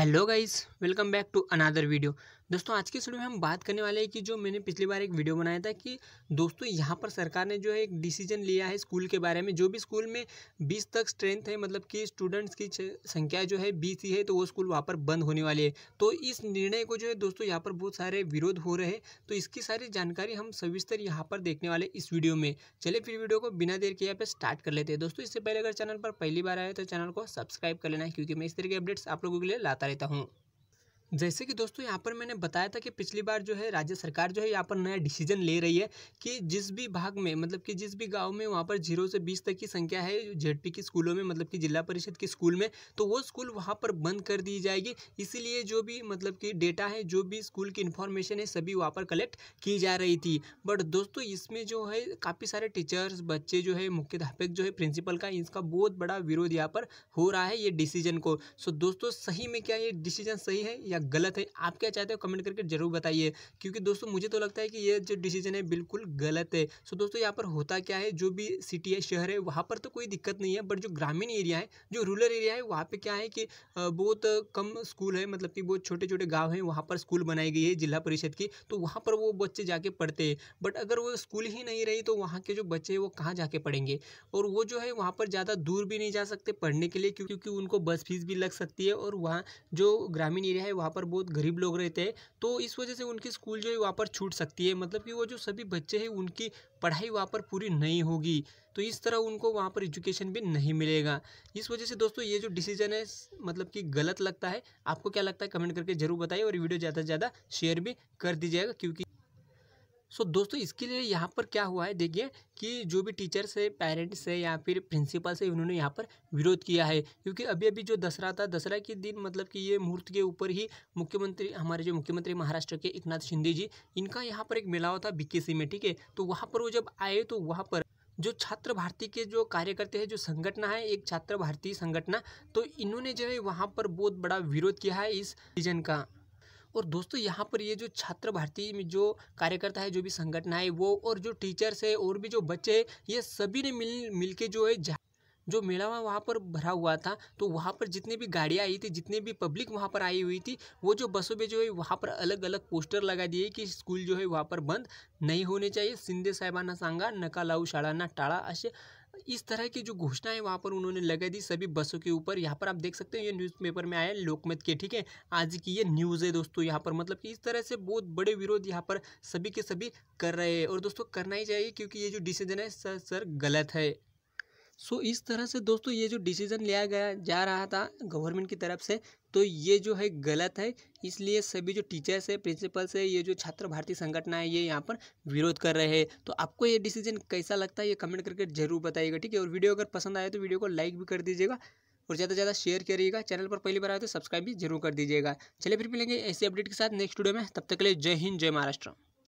hello guys welcome back to another video दोस्तों आज की वीडियो में हम बात करने वाले हैं कि जो मैंने पिछली बार एक वीडियो बनाया था कि दोस्तों यहाँ पर सरकार ने जो है एक डिसीजन लिया है स्कूल के बारे में जो भी स्कूल में 20 तक स्ट्रेंथ है मतलब कि स्टूडेंट्स की संख्या जो है बीस ही है तो वो स्कूल वहाँ पर बंद होने वाली है तो इस निर्णय को जो है दोस्तों यहाँ पर बहुत सारे विरोध हो रहे हैं तो इसकी सारी जानकारी हम सविस्तर यहाँ पर देखने वाले इस वीडियो में चले फिर वीडियो को बिना देर के यहाँ पर स्टार्ट कर लेते हैं दोस्तों इससे पहले अगर चैनल पर पहली बार आए तो चैनल को सब्सक्राइब कर लेना है क्योंकि मैं इस तरह के अपडेट्स आप लोगों के लिए लाता रहता हूँ जैसे कि दोस्तों यहाँ पर मैंने बताया था कि पिछली बार जो है राज्य सरकार जो है यहाँ पर नया डिसीजन ले रही है कि जिस भी भाग में मतलब कि जिस भी गांव में वहाँ पर जीरो से बीस तक की संख्या है जेडपी की स्कूलों में मतलब कि जिला परिषद के स्कूल में तो वो स्कूल वहाँ पर बंद कर दी जाएगी इसीलिए जो भी मतलब कि डेटा है जो भी स्कूल की इन्फॉर्मेशन है सभी वहाँ पर कलेक्ट की जा रही थी बट दोस्तों इसमें जो है काफ़ी सारे टीचर्स बच्चे जो है मुख्याध्यापक जो है प्रिंसिपल का इसका बहुत बड़ा विरोध यहाँ पर हो रहा है ये डिसीजन को सो दोस्तों सही में क्या ये डिसीजन सही है या गलत है आप क्या चाहते हो कमेंट करके जरूर बताइए क्योंकि दोस्तों मुझे तो लगता है कि ये जो डिसीजन है बिल्कुल गलत है सो दोस्तों यहाँ पर होता क्या है जो भी सिटी है शहर है वहाँ पर तो कोई दिक्कत नहीं है बट जो ग्रामीण एरिया है जो रूरल एरिया है वहाँ पर क्या है कि बहुत कम स्कूल है मतलब कि बहुत छोटे छोटे गाँव हैं वहाँ पर स्कूल बनाई गई है जिला परिषद की तो वहाँ पर वो बच्चे जाके पढ़ते हैं बट अगर वो स्कूल ही नहीं रही तो वहाँ के जो बच्चे हैं वो कहाँ जाके पढ़ेंगे और वो जो है वहाँ पर ज़्यादा दूर भी नहीं जा सकते पढ़ने के लिए क्योंकि उनको बस फीस भी लग सकती है और वहाँ जो ग्रामीण एरिया है वहाँ वहाँ पर बहुत गरीब लोग रहते हैं तो इस वजह से उनकी स्कूल जो है वहाँ पर छूट सकती है मतलब कि वो जो सभी बच्चे हैं उनकी पढ़ाई वहाँ पर पूरी नहीं होगी तो इस तरह उनको वहाँ पर एजुकेशन भी नहीं मिलेगा इस वजह से दोस्तों ये जो डिसीजन है मतलब कि गलत लगता है आपको क्या लगता है कमेंट करके जरूर बताइए और वीडियो ज़्यादा से ज़्यादा शेयर भी कर दीजिएगा क्योंकि सो दोस्तों इसके लिए यहाँ पर क्या हुआ है देखिए कि जो भी टीचर्स है पेरेंट्स है या फिर प्रिंसिपल से उन्होंने यहाँ पर विरोध किया है क्योंकि अभी अभी जो दसरा था दसरा के दिन मतलब कि ये मुहूर्त के ऊपर ही मुख्यमंत्री हमारे जो मुख्यमंत्री महाराष्ट्र के एक नाथ शिंदे जी इनका यहाँ पर एक मेला हुआ था बीकेसी में ठीक है तो वहाँ पर वो जब आए तो वहाँ पर जो छात्र भारती के जो कार्यकर्ते हैं जो संगठन है एक छात्र भारती संगठन तो इन्होंने जो है वहाँ पर बहुत बड़ा विरोध किया है इस डिजन का और दोस्तों यहाँ पर ये जो छात्र भारती में जो कार्यकर्ता है जो भी संगठन है वो और जो टीचर्स है और भी जो बच्चे है ये सभी ने मिल मिल के जो है जो मेला वहाँ पर भरा हुआ था तो वहाँ पर जितने भी गाड़ियाँ आई थी जितने भी पब्लिक वहाँ पर आई हुई थी वो जो बसों पे जो है वहाँ पर अलग अलग पोस्टर लगा दिए कि स्कूल जो है वहाँ पर बंद नहीं होने चाहिए सिंधे साहेबांना सांगा नका शाड़ा ना टाड़ा असे इस तरह की जो घोषणाएं वहाँ पर उन्होंने लगा दी सभी बसों के ऊपर यहाँ पर आप देख सकते हैं ये न्यूज़पेपर में आया लोकमत के ठीक है आज की ये न्यूज़ है दोस्तों यहाँ पर मतलब कि इस तरह से बहुत बड़े विरोध यहाँ पर सभी के सभी कर रहे हैं और दोस्तों करना ही चाहिए क्योंकि ये जो डिसीजन है सर सर गलत है सो so, इस तरह से दोस्तों ये जो डिसीज़न लिया गया जा रहा था गवर्नमेंट की तरफ से तो ये जो है गलत है इसलिए सभी जो टीचर्स है प्रिंसिपल्स है ये जो छात्र भारतीय संगठन है ये यहाँ पर विरोध कर रहे हैं तो आपको ये डिसीजन कैसा लगता है ये कमेंट करके जरूर बताइएगा ठीक है और वीडियो अगर पसंद आए तो वीडियो को लाइक भी कर दीजिएगा और ज़्यादा से ज़्यादा शेयर करिएगा चैनल पर पहली बार आए तो सब्सक्राइब भी जरूर कर दीजिएगा चलिए फिर मिलेंगे ऐसे अपडेट के साथ नेक्स्ट वीडियो में तब तक के लिए जय हिंद जय महाराष्ट्र